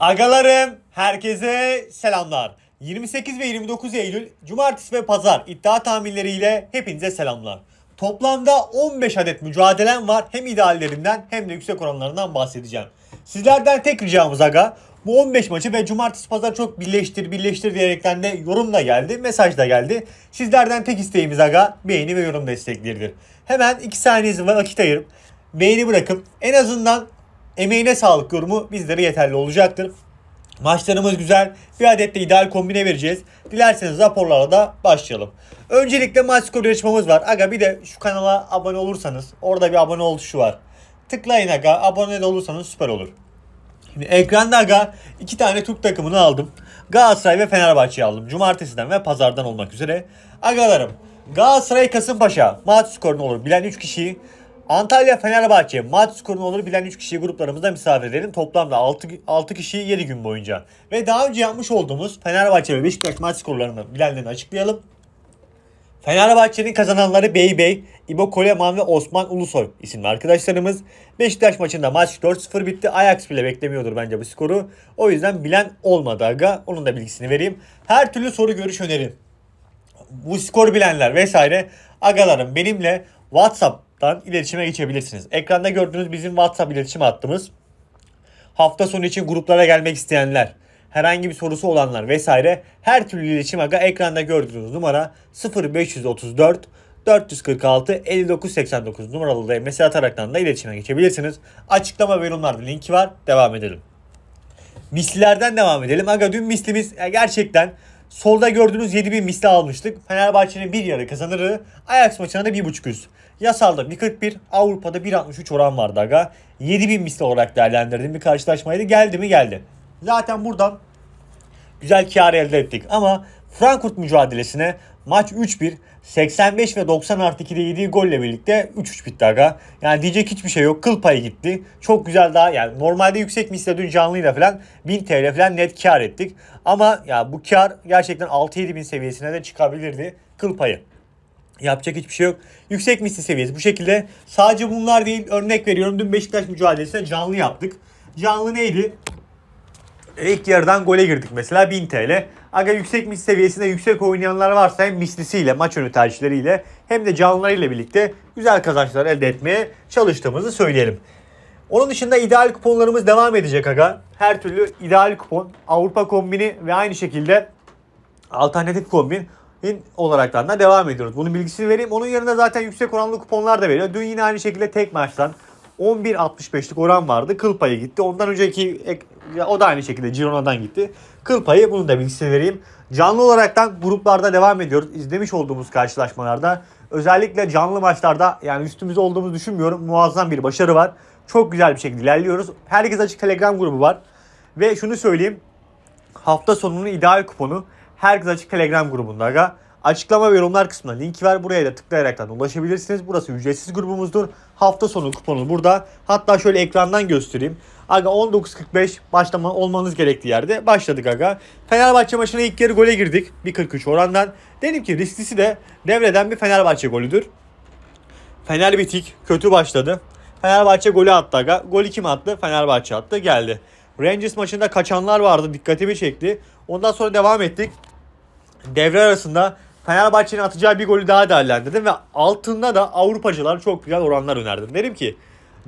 Agalarım herkese selamlar. 28 ve 29 Eylül Cumartesi ve Pazar iddia tahminleriyle hepinize selamlar. Toplamda 15 adet mücadelem var. Hem ideallerinden hem de yüksek oranlarından bahsedeceğim. Sizlerden tek ricamız aga bu 15 maçı ve cumartesi pazar çok birleştir birleştir diyerekten de yorum da geldi, mesaj da geldi. Sizlerden tek isteğimiz aga beğeni ve yorum destekleridir. Hemen 2 saniyenizi vakit ayırıp beğeni bırakıp en azından emeğine sağlık yorumu bizlere yeterli olacaktır. Maçlarımız güzel. Bir adet de ideal kombine vereceğiz. Dilerseniz raporlara da başlayalım. Öncelikle maç skoru yarışmamız var. Aga bir de şu kanala abone olursanız orada bir abone oluşu var. Tıklayın aga abone de olursanız süper olur. Şimdi ekranda aga iki tane Türk takımını aldım. Galatasaray ve Fenerbahçe aldım. Cumartesiden ve pazardan olmak üzere. Agalarım Galatasaray Kasımpaşa maç skoru ne olur. Bilen 3 kişiyi Antalya Fenerbahçe maç skorunu olur bilen 3 kişiyi gruplarımızda misafir edelim. Toplamda 6, 6 kişiyi 7 gün boyunca. Ve daha önce yapmış olduğumuz Fenerbahçe ve Beşiktaş maç skorlarını bilenlerini açıklayalım. Fenerbahçe'nin kazananları Bey Bey, İbo Koleman ve Osman Ulusoy isimli arkadaşlarımız. Beşiktaş maçında maç 4-0 bitti. Ajax bile beklemiyordur bence bu skoru. O yüzden bilen olmadı aga. Onun da bilgisini vereyim. Her türlü soru görüş önerim. Bu skor bilenler vesaire agalarım benimle WhatsApp WhatsApp'tan iletişime geçebilirsiniz. Ekranda gördüğünüz bizim WhatsApp iletişim hattımız. Hafta sonu için gruplara gelmek isteyenler, herhangi bir sorusu olanlar vesaire her türlü iletişim aga ekranda gördüğünüz numara 0534 446 5989 numaralı da mesaj ataraktan da iletişime geçebilirsiniz. Açıklama ve yorumlarda linki var. Devam edelim. Mislilerden devam edelim. Aga dün mislimiz gerçekten Solda gördüğünüz 7000 misli almıştık. Fenerbahçe'nin bir yarı kazanırı. Ajax maçına da 1.5 üst. Yasalda 1.41, Avrupa'da 1.63 oran vardı aga. 7.000 misli olarak değerlendirdim bir karşılaşmaydı. Geldi mi geldi. Zaten buradan güzel kar elde ettik. Ama Frankfurt mücadelesine maç 3-1 85 ve 90 artı 2'de yediği golle birlikte 3-3 bitti aga. Yani diyecek hiçbir şey yok. Kıl payı gitti. Çok güzel daha yani normalde yüksek misle dün canlıyla falan 1000 TL falan net kar ettik. Ama ya bu kar gerçekten 6-7 bin seviyesine de çıkabilirdi kıl payı. Yapacak hiçbir şey yok. Yüksek misli seviyesi bu şekilde. Sadece bunlar değil örnek veriyorum dün Beşiktaş mücadelesine canlı yaptık. Canlı neydi? İlk yarıdan gole girdik mesela 1000 TL. Aga yüksek mis seviyesinde yüksek oynayanlar varsa hem mislisiyle, maç önü tercihleriyle hem de canlılarıyla birlikte güzel kazançlar elde etmeye çalıştığımızı söyleyelim. Onun dışında ideal kuponlarımız devam edecek aga. Her türlü ideal kupon, Avrupa kombini ve aynı şekilde alternatif kombin olaraktan da devam ediyoruz. Bunun bilgisini vereyim. Onun yanında zaten yüksek oranlı kuponlar da veriyor. Dün yine aynı şekilde tek maçtan 11.65'lik oran vardı. Kıl payı gitti. Ondan önceki o da aynı şekilde Girona'dan gitti. Kıl payı bunu da bilgisi vereyim. Canlı olaraktan gruplarda devam ediyoruz. İzlemiş olduğumuz karşılaşmalarda özellikle canlı maçlarda yani üstümüz olduğumuzu düşünmüyorum. Muazzam bir başarı var. Çok güzel bir şekilde ilerliyoruz. Herkes açık Telegram grubu var. Ve şunu söyleyeyim. Hafta sonunun ideal kuponu herkes açık Telegram grubunda. Aga. Açıklama ve yorumlar kısmına link ver Buraya da tıklayarak da ulaşabilirsiniz. Burası ücretsiz grubumuzdur. Hafta sonu kuponu burada. Hatta şöyle ekrandan göstereyim. Aga 19.45 başlama olmanız gerektiği yerde başladık aga. Fenerbahçe maçına ilk yarı gole girdik. 1.43 orandan. Dedim ki risklisi de devreden bir Fenerbahçe golüdür. Fener bitik. Kötü başladı. Fenerbahçe golü attı aga. Golü kim attı? Fenerbahçe attı. Geldi. Rangers maçında kaçanlar vardı. Dikkatimi çekti. Ondan sonra devam ettik. Devre arasında Fenerbahçe'nin atacağı bir golü daha değerlendirdim ve altında da Avrupacılar çok güzel oranlar önerdim. Derim ki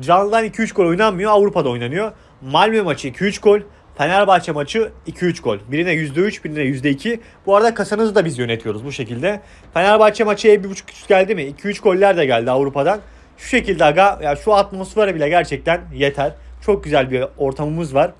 canlıdan 2-3 gol oynanmıyor Avrupa'da oynanıyor. Malmö maçı 2-3 gol. Fenerbahçe maçı 2-3 gol. Birine %3, birine %2. Bu arada kasanızı da biz yönetiyoruz bu şekilde. Fenerbahçe maçı 1.5 geldi mi? 2-3 goller de geldi Avrupa'dan. Şu şekilde aga ya şu atmosfer bile gerçekten yeter. Çok güzel bir ortamımız var.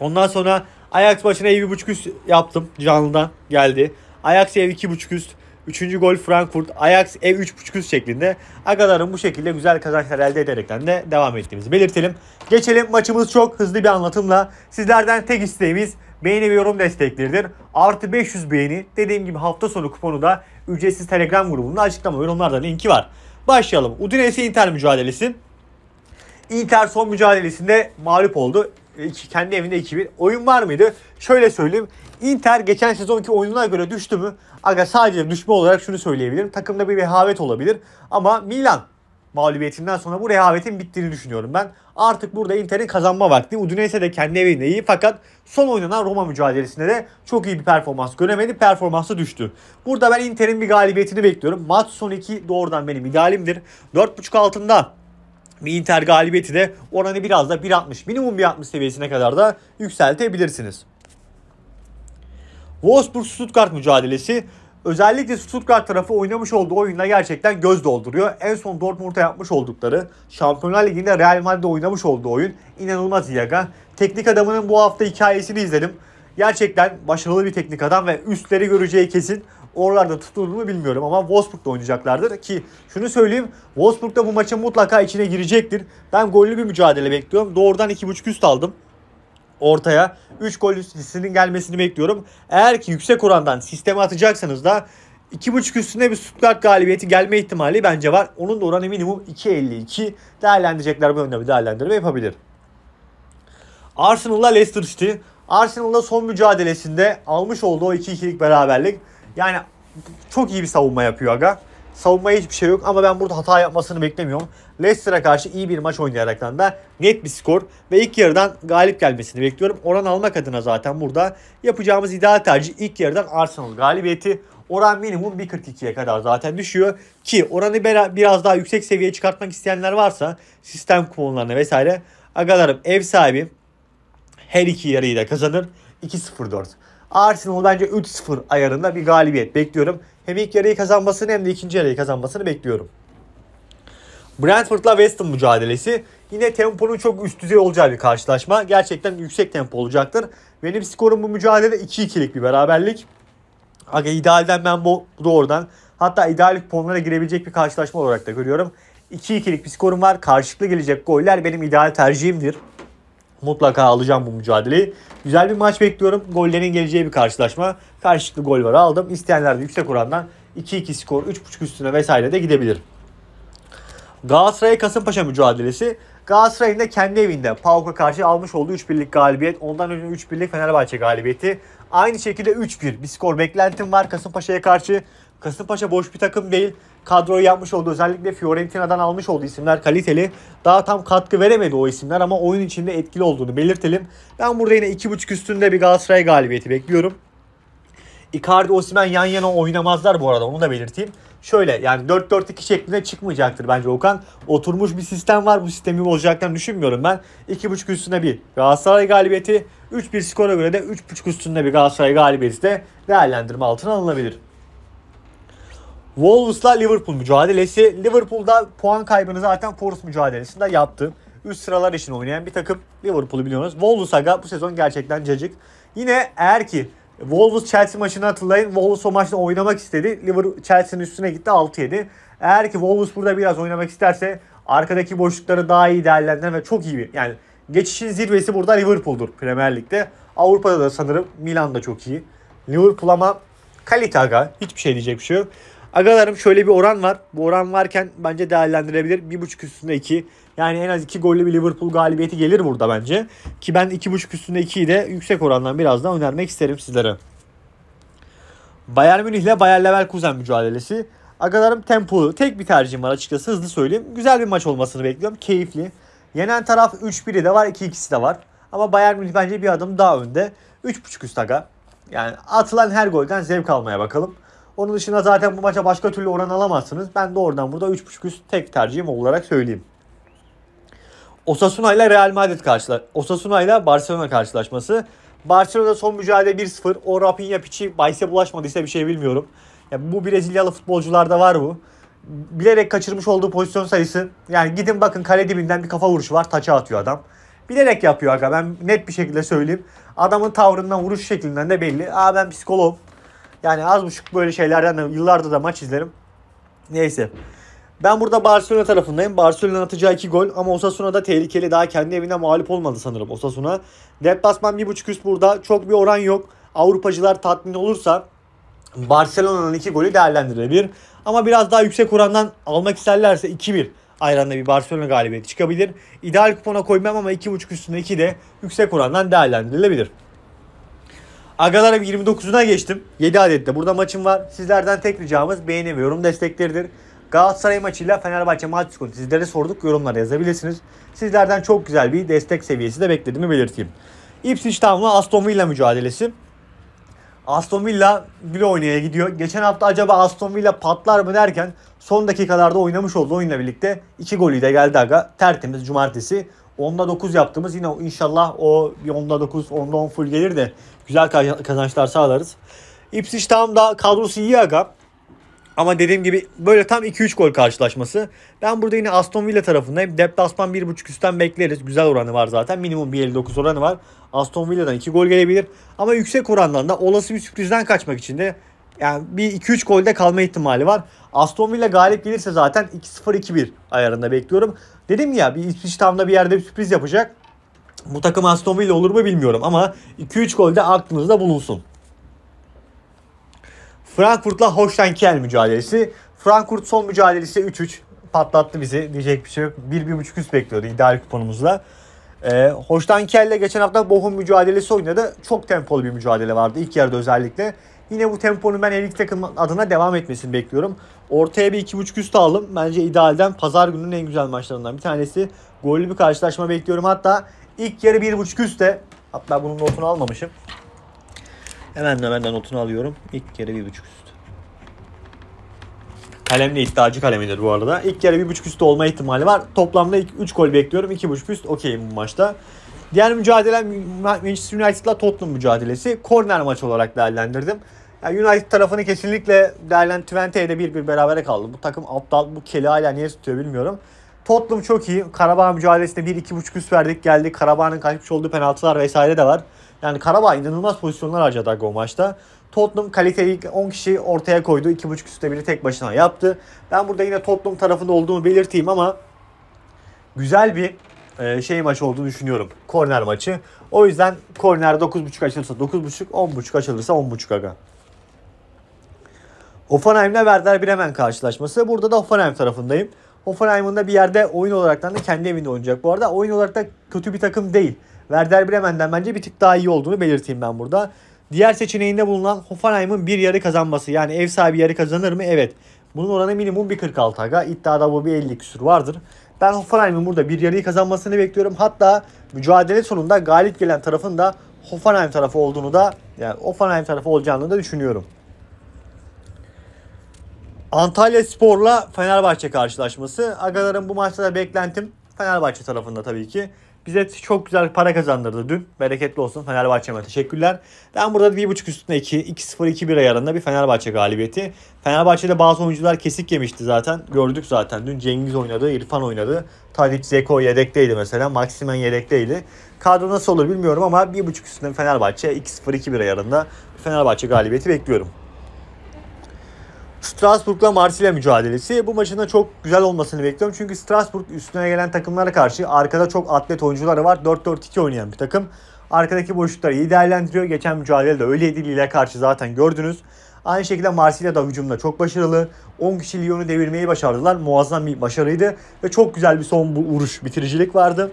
Ondan sonra Ajax maçına iyi bir buçuk üst yaptım. Canlıdan geldi. Ajax ev 2.5 üst. Üçüncü gol Frankfurt, Ajax ev 3.5 üst şeklinde. Agalar'ın bu şekilde güzel kazançlar elde ederekten de devam ettiğimizi belirtelim. Geçelim maçımız çok hızlı bir anlatımla. Sizlerden tek isteğimiz beğeni ve yorum destekleridir. Artı 500 beğeni. Dediğim gibi hafta sonu kuponu da ücretsiz Telegram grubunun açıklama ve yorumlarda linki var. Başlayalım. Udinese Inter mücadelesi. Inter son mücadelesinde mağlup oldu. İki Kendi evinde 2-1. Oyun var mıydı? Şöyle söyleyeyim. Inter geçen sezonki oyununa göre düştü mü? Aga sadece düşme olarak şunu söyleyebilirim. Takımda bir rehavet olabilir ama Milan mağlubiyetinden sonra bu rehavetin bittiğini düşünüyorum ben. Artık burada Inter'in kazanma vakti. Udinese de kendi evinde iyi fakat son oynanan Roma mücadelesinde de çok iyi bir performans göremedi. Performansı düştü. Burada ben Inter'in bir galibiyetini bekliyorum. Maç son 2 doğrudan benim idealimdir. 4.5 altında bir Inter galibiyeti de oranı biraz da 1.60 minimum 1.60 seviyesine kadar da yükseltebilirsiniz. Wolfsburg-Stuttgart mücadelesi özellikle Stuttgart tarafı oynamış olduğu oyunla gerçekten göz dolduruyor. En son Dortmund'a yapmış oldukları Şampiyonlar Ligi'nde Real Madrid'de oynamış olduğu oyun inanılmaz iyi Teknik adamının bu hafta hikayesini izledim. Gerçekten başarılı bir teknik adam ve üstleri göreceği kesin oralarda tutulur mu bilmiyorum ama Wolfsburg'da oynayacaklardır ki şunu söyleyeyim Wolfsburg'da bu maçın mutlaka içine girecektir. Ben gollü bir mücadele bekliyorum. Doğrudan 2.5 üst aldım ortaya 3 gol üstünün gelmesini bekliyorum. Eğer ki yüksek orandan sisteme atacaksanız da 2.5 üstüne bir Stuttgart galibiyeti gelme ihtimali bence var. Onun da oranı minimum 2.52. Değerlendirecekler bu yönde bir değerlendirme yapabilir. Arsenal'la Leicester City. Arsenal'la son mücadelesinde almış olduğu o 2-2'lik beraberlik. Yani çok iyi bir savunma yapıyor aga. Savunmaya hiçbir şey yok ama ben burada hata yapmasını beklemiyorum. Leicester'a karşı iyi bir maç oynayaraktan da net bir skor ve ilk yarıdan galip gelmesini bekliyorum. Oran almak adına zaten burada yapacağımız ideal tercih ilk yarıdan Arsenal galibiyeti. Oran minimum 1.42'ye kadar zaten düşüyor. Ki oranı biraz daha yüksek seviyeye çıkartmak isteyenler varsa sistem kuponlarına vesaire agalarım ev sahibi her iki yarıyı da kazanır. 2-0-4. Arsenal bence 3-0 ayarında bir galibiyet bekliyorum. Hem ilk yarıyı kazanmasını hem de ikinci yarıyı kazanmasını bekliyorum. Brentford'la West Ham mücadelesi yine temponun çok üst düzey olacağı bir karşılaşma. Gerçekten yüksek tempo olacaktır. Benim skorum bu mücadele 2-2'lik bir beraberlik. Aga idealden ben bu doğrudan hatta idealik puanlara girebilecek bir karşılaşma olarak da görüyorum. 2-2'lik bir skorum var. Karşılıklı gelecek goller benim ideal tercihimdir. Mutlaka alacağım bu mücadeleyi. Güzel bir maç bekliyorum. Gollerin geleceği bir karşılaşma. Karşılıklı gol var aldım. İsteyenler de yüksek orandan 2-2 skor, 3.5 üstüne vesaire de gidebilir. Galatasaray Kasımpaşa mücadelesi. Galatasaray'ın da kendi evinde PAOK'a karşı almış olduğu 3-1'lik galibiyet. Ondan önce 3-1'lik Fenerbahçe galibiyeti. Aynı şekilde 3-1 bir skor beklentim var Kasımpaşa'ya karşı. Kasımpaşa boş bir takım değil kadroyu yapmış oldu özellikle Fiorentina'dan almış olduğu isimler kaliteli. Daha tam katkı veremedi o isimler ama oyun içinde etkili olduğunu belirtelim. Ben burada yine 2.5 üstünde bir Galatasaray galibiyeti bekliyorum. Icardi Osimen yan yana oynamazlar bu arada onu da belirteyim. Şöyle yani 4-4-2 şeklinde çıkmayacaktır bence Okan. Oturmuş bir sistem var bu sistemi bozacaklarını düşünmüyorum ben. 2.5 üstüne bir Galatasaray galibiyeti 3-1 skora göre de 3.5 üstünde bir Galatasaray galibiyeti de değerlendirme altına alınabilir. Wolves'la Liverpool mücadelesi. Liverpool'da puan kaybını zaten Forest mücadelesinde yaptı. Üst sıralar için oynayan bir takım Liverpool'u biliyorsunuz. Wolves aga bu sezon gerçekten cacık. Yine eğer ki Wolves Chelsea maçını hatırlayın. Wolves o maçta oynamak istedi. Liverpool Chelsea'nin üstüne gitti 6-7. Eğer ki Wolves burada biraz oynamak isterse arkadaki boşlukları daha iyi değerlendiren ve çok iyi bir yani geçişin zirvesi burada Liverpool'dur Premier Lig'de. Avrupa'da da sanırım Milan da çok iyi. Liverpool ama kalite aga hiçbir şey diyecek bir şey yok. Agalarım şöyle bir oran var. Bu oran varken bence değerlendirebilir. 1.5 üstünde 2. Yani en az 2 gollü bir Liverpool galibiyeti gelir burada bence. Ki ben 2.5 üstünde 2'yi de yüksek orandan biraz daha önermek isterim sizlere. Bayern Münih ile Bayer Leverkusen mücadelesi. Agalarım tempolu. Tek bir tercihim var açıkçası hızlı söyleyeyim. Güzel bir maç olmasını bekliyorum. Keyifli. Yenen taraf 3-1'i de var 2-2'si de var. Ama Bayern Münih bence bir adım daha önde. 3.5 üst aga. Yani atılan her golden zevk almaya bakalım. Onun dışında zaten bu maça başka türlü oran alamazsınız. Ben de oradan burada 3.5 üst tek tercihim olarak söyleyeyim. Osasuna ile Real Madrid karşıla Osasuna ile Barcelona karşılaşması. Barcelona son mücadele 1-0. O Rapinha piçi bahise bulaşmadıysa bir şey bilmiyorum. Ya bu Brezilyalı futbolcularda var bu. Bilerek kaçırmış olduğu pozisyon sayısı. Yani gidin bakın kale dibinden bir kafa vuruşu var. Taça atıyor adam. Bilerek yapıyor aga ben net bir şekilde söyleyeyim. Adamın tavrından vuruş şeklinden de belli. Aa ben psikologum yani az buçuk böyle şeylerden de yıllardır da maç izlerim. Neyse. Ben burada Barcelona tarafındayım. Barcelona atacağı iki gol ama Osasuna da tehlikeli. Daha kendi evinde mağlup olmadı sanırım Osasuna. Deplasman buçuk üst burada. Çok bir oran yok. Avrupacılar tatmin olursa Barcelona'nın iki golü değerlendirilebilir. Ama biraz daha yüksek orandan almak isterlerse 2-1 ayranda bir Barcelona galibiyeti çıkabilir. İdeal kupona koymam ama 2.5 üstünde 2 de yüksek orandan değerlendirilebilir. Agalarım 29'una geçtim. 7 adet de burada maçım var. Sizlerden tek ricamız beğeni ve yorum destekleridir. Galatasaray maçıyla Fenerbahçe maçı skoru sizlere sorduk. Yorumlara yazabilirsiniz. Sizlerden çok güzel bir destek seviyesi de beklediğimi belirteyim. Ipswich Town'la Aston Villa mücadelesi. Aston Villa bile oynaya gidiyor. Geçen hafta acaba Aston Villa patlar mı derken son dakikalarda oynamış olduğu oyunla birlikte 2 golü de geldi aga. Tertemiz cumartesi 10'da 9 yaptığımız yine inşallah o 10'da 9, 10'da 10 full gelir de güzel kazançlar sağlarız. Ipswich tam da kadrosu iyi aga. Ama dediğim gibi böyle tam 2-3 gol karşılaşması. Ben burada yine Aston Villa tarafındayım. Deplasman 1.5 üstten bekleriz. Güzel oranı var zaten. Minimum 1.59 oranı var. Aston Villa'dan 2 gol gelebilir. Ama yüksek orandan da olası bir sürprizden kaçmak için de yani bir 2-3 golde kalma ihtimali var. Aston Villa galip gelirse zaten 2-0-2-1 ayarında bekliyorum. Dedim ya bir İsviç Tam'da bir yerde bir sürpriz yapacak. Bu takım Aston Villa olur mu bilmiyorum ama 2-3 golde aklınızda bulunsun. Frankfurt'la Holstein Kiel mücadelesi. Frankfurt son mücadelesi 3-3 patlattı bizi. Diyecek bir şey yok. 1-1.5 üst bekliyordu ideal kuponumuzla. Ee, Holstein Kiel'le geçen hafta Bochum mücadelesi oynadı. Çok tempolu bir mücadele vardı ilk yarıda özellikle. Yine bu temponun ben Erik takım adına devam etmesini bekliyorum. Ortaya bir 2.5 üst aldım. Bence idealden pazar gününün en güzel maçlarından bir tanesi. Gollü bir karşılaşma bekliyorum. Hatta ilk yarı 1.5 üstte. Hatta bunun notunu almamışım. Hemen hemen notunu alıyorum. İlk yarı 1.5 üst. Kalemle iddiacı kalemidir bu arada. İlk yarı 1.5 üst olma ihtimali var. Toplamda 3 gol bekliyorum. 2.5 üst okeyim bu maçta. Diğer mücadele Manchester United'la Tottenham mücadelesi. Korner maç olarak değerlendirdim. Yani United tarafını kesinlikle derlen Twente'ye de bir bir berabere kaldı. Bu takım aptal, bu keli hala niye tutuyor bilmiyorum. Tottenham çok iyi. Karabağ mücadelesinde 1-2.5 üst verdik geldi. Karabağ'ın kaçmış olduğu penaltılar vesaire de var. Yani Karabağ inanılmaz pozisyonlar harcadı o maçta. Tottenham kaliteyi 10 kişi ortaya koydu. 2.5 üstte biri tek başına yaptı. Ben burada yine Tottenham tarafında olduğumu belirteyim ama güzel bir e, şey maç olduğunu düşünüyorum. Korner maçı. O yüzden korner 9.5 açılırsa 9.5, 10.5 açılırsa 10.5 aga. Hoffenheim'le Werder Bremen karşılaşması. Burada da Hoffenheim tarafındayım. Hoffenheim'ın da bir yerde oyun olarak da kendi evinde oynayacak. Bu arada oyun olarak da kötü bir takım değil. Werder Bremen'den bence bir tık daha iyi olduğunu belirteyim ben burada. Diğer seçeneğinde bulunan Hoffenheim'ın bir yarı kazanması. Yani ev sahibi yarı kazanır mı? Evet. Bunun oranı minimum bir 1.46 aga. İddiada bu bir 50 küsur vardır. Ben Hoffenheim'in burada bir yarıyı kazanmasını bekliyorum. Hatta mücadele sonunda galip gelen tarafın da Hoffenheim tarafı olduğunu da yani Hoffenheim tarafı olacağını da düşünüyorum. Antalya Spor'la Fenerbahçe karşılaşması. Agaların bu maçta da beklentim Fenerbahçe tarafında tabii ki. Bize çok güzel para kazandırdı dün. Bereketli olsun Fenerbahçe'me teşekkürler. Ben burada 1.5 üstüne 2, 2-0-2-1 ayarında bir Fenerbahçe galibiyeti. Fenerbahçe'de bazı oyuncular kesik yemişti zaten. Gördük zaten dün Cengiz oynadı, İrfan oynadı. Tadic Zeko yedekteydi mesela. Maximen yedekteydi. Kadro nasıl olur bilmiyorum ama 1.5 üstüne Fenerbahçe 2-0-2-1 ayarında Fenerbahçe galibiyeti bekliyorum. Strasbourg'la Marsilya mücadelesi. Bu maçın da çok güzel olmasını bekliyorum. Çünkü Strasbourg üstüne gelen takımlara karşı arkada çok atlet oyuncuları var. 4-4-2 oynayan bir takım. Arkadaki boşlukları iyi değerlendiriyor. Geçen mücadelede öyleydi Lille karşı zaten gördünüz. Aynı şekilde Marsilya da hücumda çok başarılı. 10 kişi Lyon'u devirmeyi başardılar. Muazzam bir başarıydı. Ve çok güzel bir son vuruş bitiricilik vardı.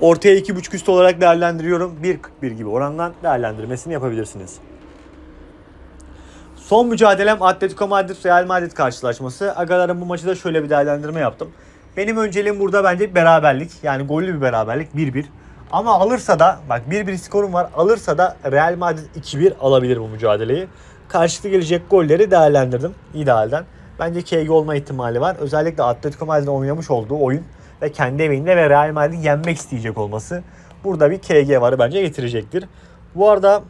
Ortaya 2.5 üst olarak değerlendiriyorum. 1.41 gibi orandan değerlendirmesini yapabilirsiniz. Son mücadelem Atletico Madrid Real Madrid karşılaşması. Agaların bu maçı da şöyle bir değerlendirme yaptım. Benim önceliğim burada bence beraberlik. Yani gollü bir beraberlik 1-1. Ama alırsa da bak 1-1 skorum var. Alırsa da Real Madrid 2-1 alabilir bu mücadeleyi. Karşılıklı gelecek golleri değerlendirdim idealden. Bence KG olma ihtimali var. Özellikle Atletico Madrid'in oynamış olduğu oyun ve kendi evinde ve Real Madrid'i yenmek isteyecek olması. Burada bir KG varı bence getirecektir. Bu arada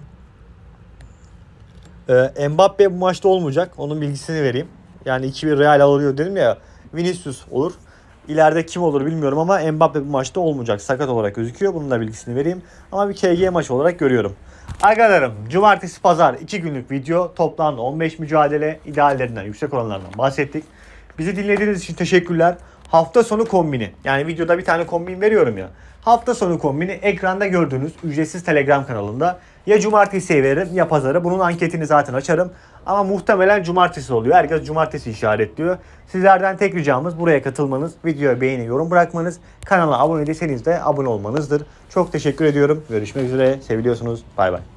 ee, Mbappe bu maçta olmayacak. Onun bilgisini vereyim. Yani 2-1 Real alıyor dedim ya. Vinicius olur. İleride kim olur bilmiyorum ama Mbappe bu maçta olmayacak. Sakat olarak gözüküyor. Bunun da bilgisini vereyim. Ama bir KG maçı olarak görüyorum. Arkadaşlarım cumartesi pazar 2 günlük video toplamda 15 mücadele ideallerinden yüksek oranlardan bahsettik. Bizi dinlediğiniz için teşekkürler. Hafta sonu kombini yani videoda bir tane kombin veriyorum ya. Hafta sonu kombini ekranda gördüğünüz ücretsiz Telegram kanalında ya cumartesiye veririm ya pazarı, Bunun anketini zaten açarım. Ama muhtemelen cumartesi oluyor. Herkes cumartesi işaretliyor. Sizlerden tek ricamız buraya katılmanız, videoya beğeni, yorum bırakmanız, kanala abone değilseniz de abone olmanızdır. Çok teşekkür ediyorum. Görüşmek üzere. Seviliyorsunuz. Bay bay.